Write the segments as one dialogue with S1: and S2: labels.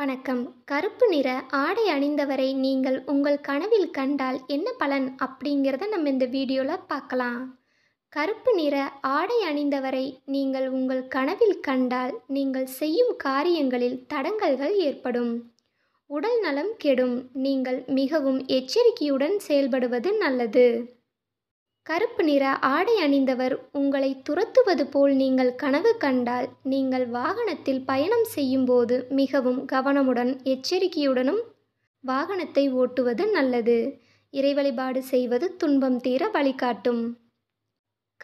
S1: வணக்கம் கருப்பு நிற ஆடை அணிந்தவரை நீங்கள் உங்கள் கனவில் கண்டால் என்ன பலன் அப்படிங்கிறத நம்ம இந்த வீடியோவில் பார்க்கலாம் கருப்பு நிற ஆடை அணிந்தவரை நீங்கள் உங்கள் கனவில் கண்டால் நீங்கள் செய்யும் காரியங்களில் தடங்கல்கள் ஏற்படும் உடல் நலம் கெடும் நீங்கள் மிகவும் எச்சரிக்கையுடன் செயல்படுவது நல்லது கருப்பு நிற ஆடை அணிந்தவர் உங்களை துரத்துவது போல் நீங்கள் கனவு கண்டால் நீங்கள் வாகனத்தில் பயணம் செய்யும்போது மிகவும் கவனமுடன் எச்சரிக்கையுடனும் வாகனத்தை ஓட்டுவது நல்லது இறைவழிபாடு செய்வது துன்பம் தீர வழிகாட்டும்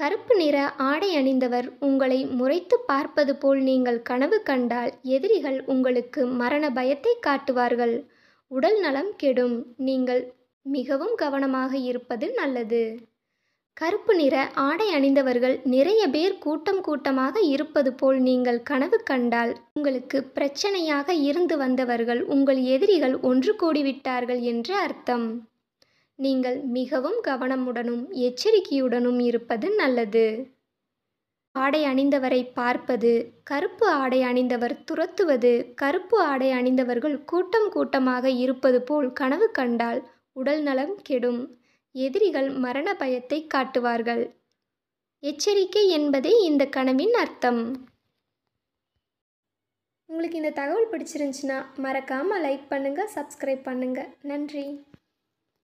S1: கருப்பு நிற ஆடை அணிந்தவர் உங்களை முறைத்து பார்ப்பது போல் நீங்கள் கனவு கண்டால் எதிரிகள் உங்களுக்கு மரண பயத்தை காட்டுவார்கள் உடல் நலம் கெடும் நீங்கள் மிகவும் கவனமாக இருப்பது நல்லது கருப்பு நிற ஆடை அணிந்தவர்கள் நிறைய பேர் கூட்டம் கூட்டமாக இருப்பது போல் நீங்கள் கனவு கண்டால் உங்களுக்கு பிரச்சனையாக இருந்து வந்தவர்கள் உங்கள் எதிரிகள் ஒன்று கூடிவிட்டார்கள் என்று அர்த்தம் நீங்கள் மிகவும் கவனமுடனும் எச்சரிக்கையுடனும் இருப்பது நல்லது ஆடை அணிந்தவரை பார்ப்பது கருப்பு ஆடை அணிந்தவர் துரத்துவது கருப்பு ஆடை அணிந்தவர்கள் கூட்டம் கூட்டமாக இருப்பது போல் கனவு கண்டால் உடல் நலம் கெடும் எதிரிகள் மரண பயத்தை காட்டுவார்கள் எச்சரிக்கை என்பதே இந்த கனவின் அர்த்தம் உங்களுக்கு இந்த தகவல் பிடிச்சிருந்துச்சின்னா மறக்காமல் லைக் பண்ணுங்கள் சப்ஸ்கிரைப் பண்ணுங்கள் நன்றி